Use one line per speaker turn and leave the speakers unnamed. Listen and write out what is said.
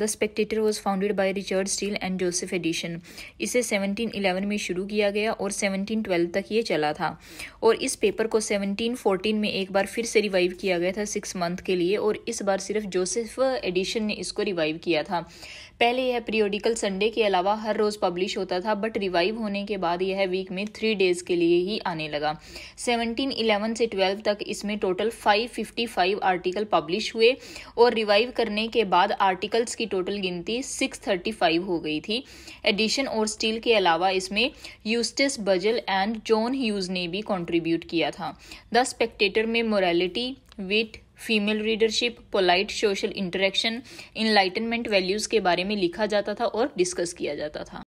the Spectator was founded by Richard Steele and Joseph Addison इसे 1711 में शुरू किया गया और 1712 तक ये चला था और इस पेपर को 1714 में एक बार फिर से रिवाइव किया गया था सिक्स मंथ के लिए और इस बार सिर्फ जोसेफ एडिशन ने इसको रिवाइव किया था पहले यह पीरियोडिकल संडे के अलावा हर रोज़ पब्लिश होता था बट रिवाइव होने के बाद यह वीक में थ्री डेज के लिए ही आने लगा 1711 से 12 तक इसमें टोटल 555 आर्टिकल पब्लिश हुए और रिवाइव करने के बाद आर्टिकल बुलेट्स की टोटल गिनती 635 हो गई थी एडिशन और स्टील के अलावा इसमें यूस्टिस बजल एंड जॉन ह्यूज ने भी कंट्रीब्यूट किया था द स्पेक्टेटर में morality wit female readership polite social interaction enlightenment values के बारे में लिखा जाता था और डिस्कस किया जाता था